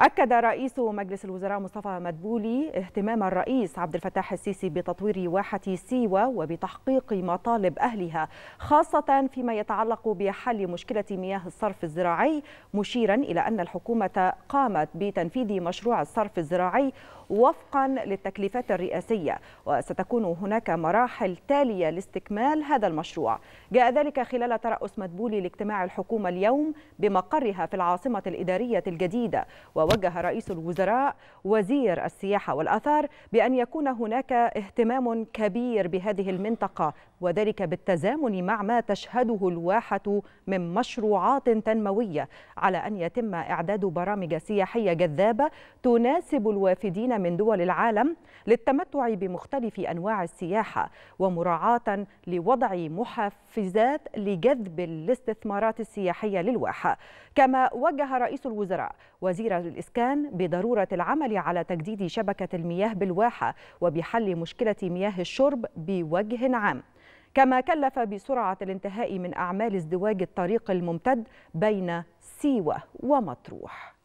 أكد رئيس مجلس الوزراء مصطفى مدبولي اهتمام الرئيس عبد الفتاح السيسي بتطوير واحة سيوة وبتحقيق مطالب أهلها خاصة فيما يتعلق بحل مشكلة مياه الصرف الزراعي مشيرا إلى أن الحكومة قامت بتنفيذ مشروع الصرف الزراعي وفقا للتكليفات الرئاسية وستكون هناك مراحل تالية لاستكمال هذا المشروع جاء ذلك خلال ترأس مدبولي لاجتماع الحكومة اليوم بمقرها في العاصمة الإدارية الجديدة ووجه رئيس الوزراء وزير السياحة والآثار بأن يكون هناك اهتمام كبير بهذه المنطقة وذلك بالتزامن مع ما تشهده الواحة من مشروعات تنموية على أن يتم إعداد برامج سياحية جذابة تناسب الوافدين من دول العالم للتمتع بمختلف أنواع السياحة ومراعاة لوضع محفزات لجذب الاستثمارات السياحية للواحة كما وجه رئيس الوزراء وزير الإسكان بضرورة العمل على تجديد شبكة المياه بالواحة وبحل مشكلة مياه الشرب بوجه عام كما كلف بسرعة الانتهاء من أعمال ازدواج الطريق الممتد بين سيوة ومطروح